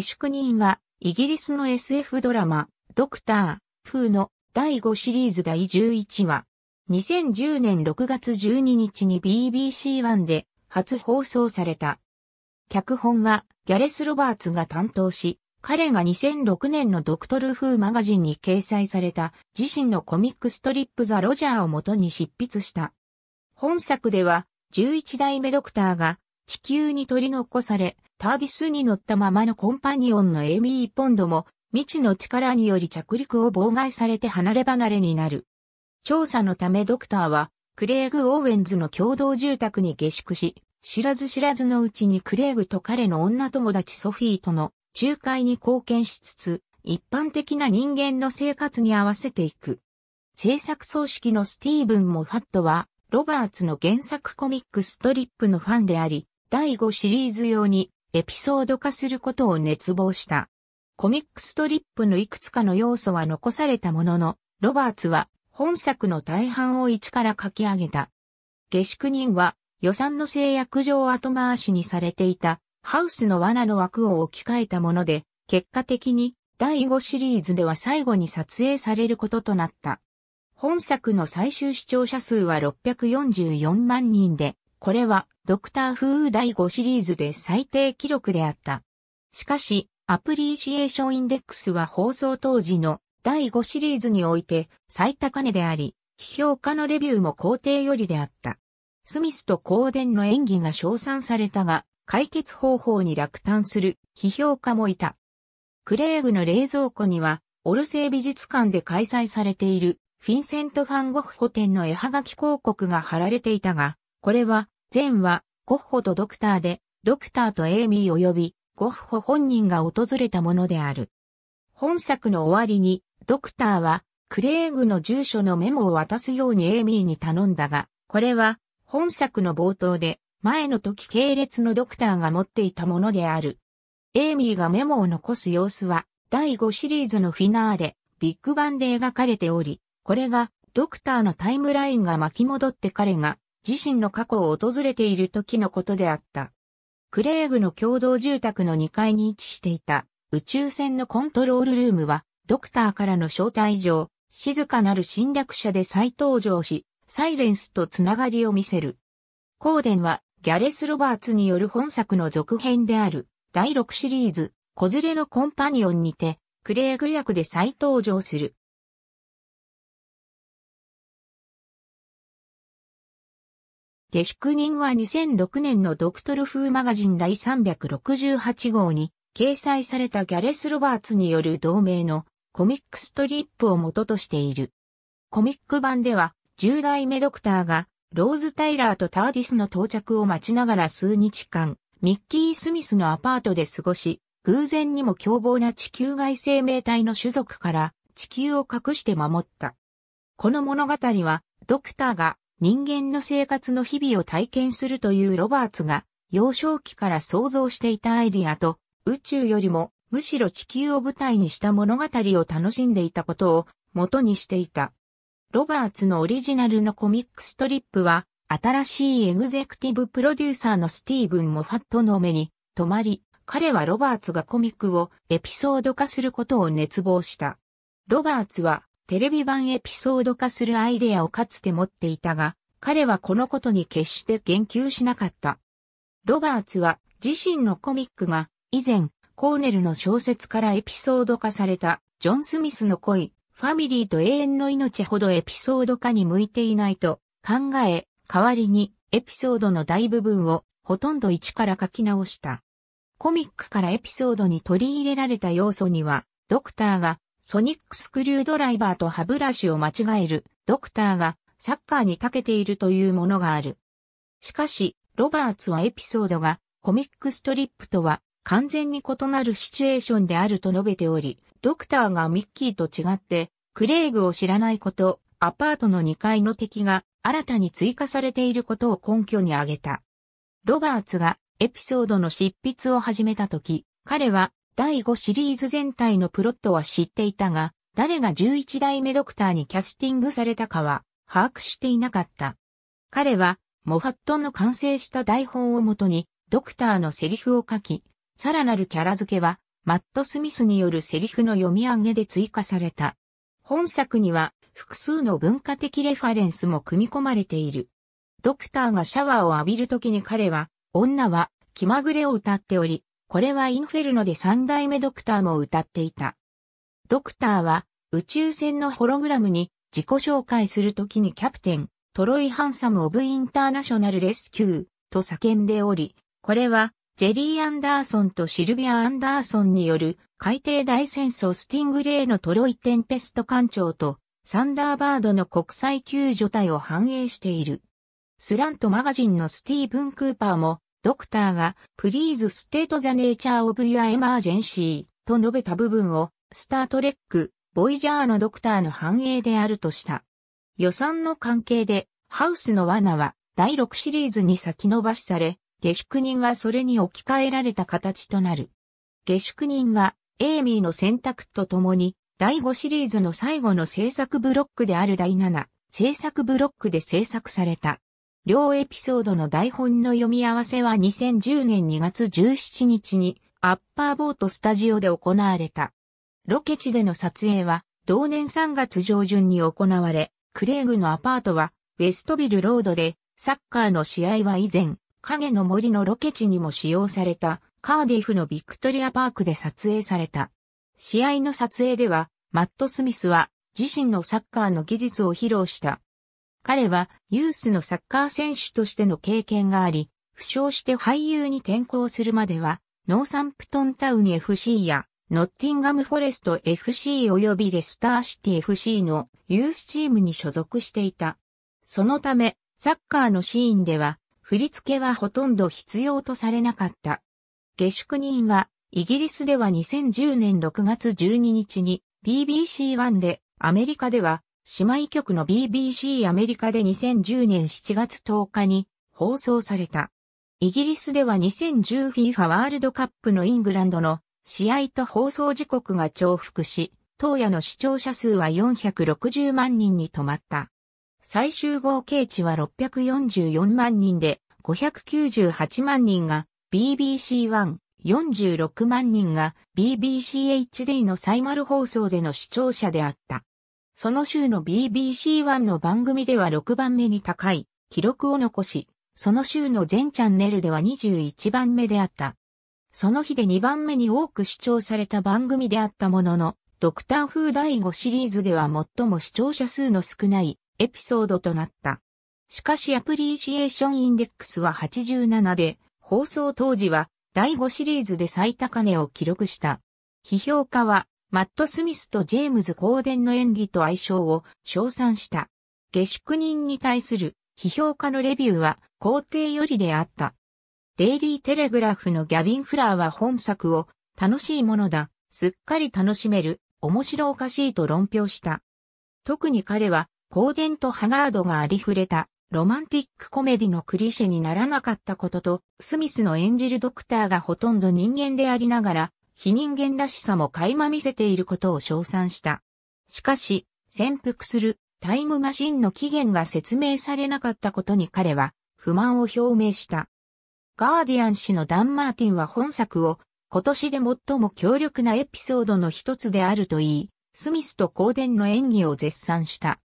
下宿人は、イギリスの SF ドラマ、ドクター、風の第5シリーズ第11話。2010年6月12日に BBC1 で初放送された。脚本はギャレス・ロバーツが担当し、彼が2006年のドクトル・フーマガジンに掲載された自身のコミックストリップ・ザ・ロジャーを元に執筆した。本作では11代目ドクターが地球に取り残されサービスに乗ったままのコンパニオンのエミー・ポンドも、未知の力により着陸を妨害されて離れ離れになる。調査のためドクターは、クレイグ・オーウェンズの共同住宅に下宿し、知らず知らずのうちにクレイグと彼の女友達ソフィーとの仲介に貢献しつつ、一般的な人間の生活に合わせていく。制作葬式のスティーブン・モファットは、ロバーツの原作コミックストリップのファンであり、第5シリーズ用にエピソード化することを熱望した。コミックストリップのいくつかの要素は残されたものの、ロバーツは本作の大半を一から書き上げた。下宿人は予算の制約上後回しにされていたハウスの罠の枠を置き換えたもので、結果的に第5シリーズでは最後に撮影されることとなった。本作の最終視聴者数は644万人で、これはドクターフー第5シリーズで最低記録であった。しかし、アプリシエーションインデックスは放送当時の第5シリーズにおいて最高値であり、批評家のレビューも肯定よりであった。スミスとデンの演技が称賛されたが、解決方法に落胆する批評家もいた。クレーグの冷蔵庫には、オルセイ美術館で開催されているフィンセント・ファン・ゴッホ展の絵はがき広告が貼られていたが、これは前は、ゴッホとドクターで、ドクターとエイミー及び、ゴッホ本人が訪れたものである。本作の終わりに、ドクターは、クレーグの住所のメモを渡すようにエイミーに頼んだが、これは、本作の冒頭で、前の時系列のドクターが持っていたものである。エイミーがメモを残す様子は、第5シリーズのフィナーレ、ビッグバンで描かれており、これが、ドクターのタイムラインが巻き戻って彼が、自身の過去を訪れている時のことであった。クレーグの共同住宅の2階に位置していた宇宙船のコントロールルームは、ドクターからの招待状、静かなる侵略者で再登場し、サイレンスとつながりを見せる。コーデンは、ギャレス・ロバーツによる本作の続編である、第6シリーズ、子連れのコンパニオンにて、クレーグ役で再登場する。下宿人は2006年のドクトル風マガジン第368号に掲載されたギャレス・ロバーツによる同名のコミックストリップを元としている。コミック版では、10代目ドクターが、ローズ・タイラーとターディスの到着を待ちながら数日間、ミッキー・スミスのアパートで過ごし、偶然にも凶暴な地球外生命体の種族から地球を隠して守った。この物語は、ドクターが人間の生活の日々を体験するというロバーツが幼少期から想像していたアイディアと宇宙よりもむしろ地球を舞台にした物語を楽しんでいたことを元にしていた。ロバーツのオリジナルのコミックストリップは新しいエグゼクティブプロデューサーのスティーブン・モファットの目に止まり、彼はロバーツがコミックをエピソード化することを熱望した。ロバーツはテレビ版エピソード化するアイデアをかつて持っていたが、彼はこのことに決して言及しなかった。ロバーツは自身のコミックが以前コーネルの小説からエピソード化されたジョン・スミスの恋、ファミリーと永遠の命ほどエピソード化に向いていないと考え、代わりにエピソードの大部分をほとんど一から書き直した。コミックからエピソードに取り入れられた要素には、ドクターがソニックスクリュードライバーと歯ブラシを間違えるドクターがサッカーに長けているというものがある。しかし、ロバーツはエピソードがコミックストリップとは完全に異なるシチュエーションであると述べており、ドクターがミッキーと違ってクレイグを知らないこと、アパートの2階の敵が新たに追加されていることを根拠に挙げた。ロバーツがエピソードの執筆を始めた時、彼は第5シリーズ全体のプロットは知っていたが、誰が11代目ドクターにキャスティングされたかは把握していなかった。彼は、モファットンの完成した台本をもとに、ドクターのセリフを書き、さらなるキャラ付けは、マット・スミスによるセリフの読み上げで追加された。本作には、複数の文化的レファレンスも組み込まれている。ドクターがシャワーを浴びるときに彼は、女は気まぐれを歌っており、これはインフェルノで三代目ドクターも歌っていた。ドクターは宇宙船のホログラムに自己紹介するときにキャプテン、トロイ・ハンサム・オブ・インターナショナル・レスキューと叫んでおり、これはジェリー・アンダーソンとシルビア・アンダーソンによる海底大戦争スティングレーのトロイ・テンペスト艦長とサンダーバードの国際救助隊を反映している。スラントマガジンのスティーブン・クーパーもドクターが、プリーズステートザネイチャーオブユアエマージェンシーと述べた部分を、スタートレック、ボイジャーのドクターの繁栄であるとした。予算の関係で、ハウスの罠は、第6シリーズに先延ばしされ、下宿人はそれに置き換えられた形となる。下宿人は、エイミーの選択とともに、第5シリーズの最後の制作ブロックである第7、制作ブロックで制作された。両エピソードの台本の読み合わせは2010年2月17日にアッパーボートスタジオで行われた。ロケ地での撮影は同年3月上旬に行われ、クレイグのアパートはウェストビルロードでサッカーの試合は以前、影の森のロケ地にも使用されたカーディフのビクトリアパークで撮影された。試合の撮影ではマット・スミスは自身のサッカーの技術を披露した彼はユースのサッカー選手としての経験があり、負傷して俳優に転向するまでは、ノーサンプトンタウン FC やノッティンガムフォレスト FC 及びレスターシティ FC のユースチームに所属していた。そのため、サッカーのシーンでは、振り付けはほとんど必要とされなかった。下宿人は、イギリスでは2010年6月12日に BBC1 で、アメリカでは姉妹局の BBC アメリカで2010年7月10日に放送された。イギリスでは 2010FIFA ワールドカップのイングランドの試合と放送時刻が重複し、当夜の視聴者数は460万人に止まった。最終合計値は644万人で、598万人が BBC1、46万人が BBCHD のサイマル放送での視聴者であった。その週の BBC1 の番組では6番目に高い記録を残し、その週の全チャンネルでは21番目であった。その日で2番目に多く視聴された番組であったものの、ドクター風第5シリーズでは最も視聴者数の少ないエピソードとなった。しかしアプリシエーションインデックスは87で、放送当時は第5シリーズで最高値を記録した。批評家はマット・スミスとジェームズ・コーデンの演技と相性を称賛した。下宿人に対する批評家のレビューは肯定よりであった。デイリーテレグラフのギャビン・フラーは本作を楽しいものだ、すっかり楽しめる、面白おかしいと論評した。特に彼は、コーデンとハガードがありふれた、ロマンティックコメディのクリシェにならなかったことと、スミスの演じるドクターがほとんど人間でありながら、非人間らしさも垣間見せていることを称賛した。しかし、潜伏するタイムマシンの起源が説明されなかったことに彼は不満を表明した。ガーディアン氏のダン・マーティンは本作を今年で最も強力なエピソードの一つであると言い、スミスと光電の演技を絶賛した。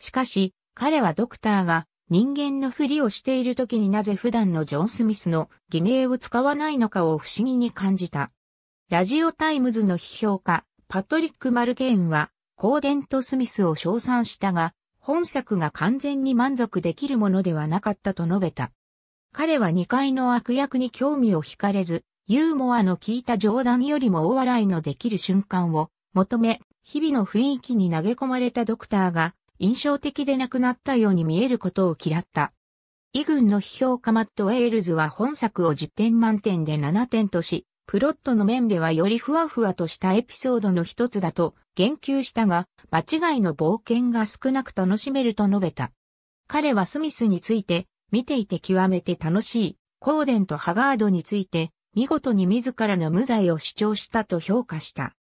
しかし、彼はドクターが人間のふりをしている時になぜ普段のジョン・スミスの偽名を使わないのかを不思議に感じた。ラジオタイムズの批評家、パトリック・マルケーンは、コーデント・スミスを称賛したが、本作が完全に満足できるものではなかったと述べた。彼は2階の悪役に興味を惹かれず、ユーモアの効いた冗談よりも大笑いのできる瞬間を求め、日々の雰囲気に投げ込まれたドクターが印象的でなくなったように見えることを嫌った。インの批評家マット・ウェールズは本作を10点満点で7点とし、プロットの面ではよりふわふわとしたエピソードの一つだと言及したが、場違いの冒険が少なく楽しめると述べた。彼はスミスについて、見ていて極めて楽しい、コーデンとハガードについて、見事に自らの無罪を主張したと評価した。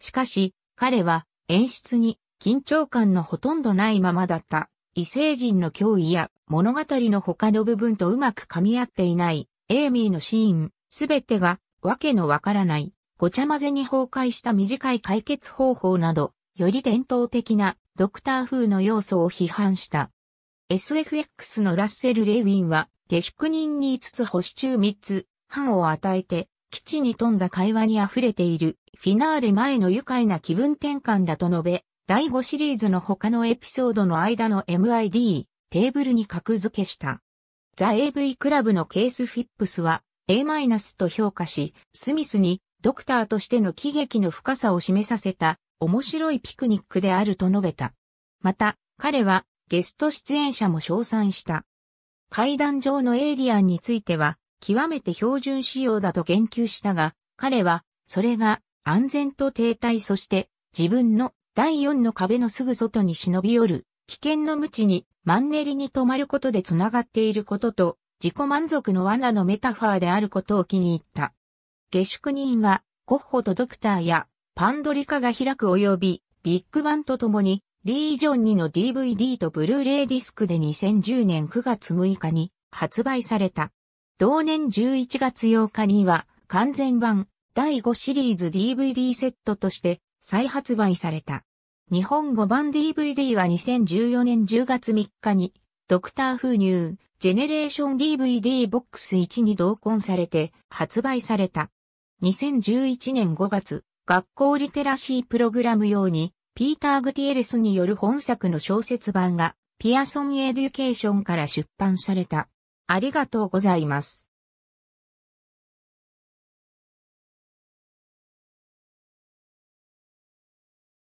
しかし、彼は演出に緊張感のほとんどないままだった。異星人の脅威や物語の他の部分とうまく噛み合っていないエイミーのシーン、すべてがわけのわからない、ごちゃ混ぜに崩壊した短い解決方法など、より伝統的なドクター風の要素を批判した。SFX のラッセル・レウィンは、下宿人に5つ保守中3つ、班を与えて、基地に富んだ会話に溢れている、フィナーレ前の愉快な気分転換だと述べ、第5シリーズの他のエピソードの間の MID、テーブルに格付けした。ザ・ AV クラブのケース・フィップスは、A- と評価し、スミスにドクターとしての喜劇の深さを示させた面白いピクニックであると述べた。また、彼はゲスト出演者も称賛した。階段上のエイリアンについては、極めて標準仕様だと言及したが、彼は、それが安全と停滞そして自分の第四の壁のすぐ外に忍び寄る危険の無知にマンネリに止まることでつながっていることと自己満足の罠のメタファーであることを気に入った。下宿人は、ゴッホとドクターや、パンドリカが開く及び、ビッグバンと共に、リー・ジョン2の DVD とブルーレイディスクで2010年9月6日に発売された。同年11月8日には、完全版第5シリーズ DVD セットとして再発売された。日本語版 DVD は2014年10月3日に、ドクター風入、ジェネレーション DVD ボックス1に同梱されて発売された。2011年5月、学校リテラシープログラム用に、ピーター・グティエレスによる本作の小説版が、ピアソン・エデュケーションから出版された。ありがとうございます。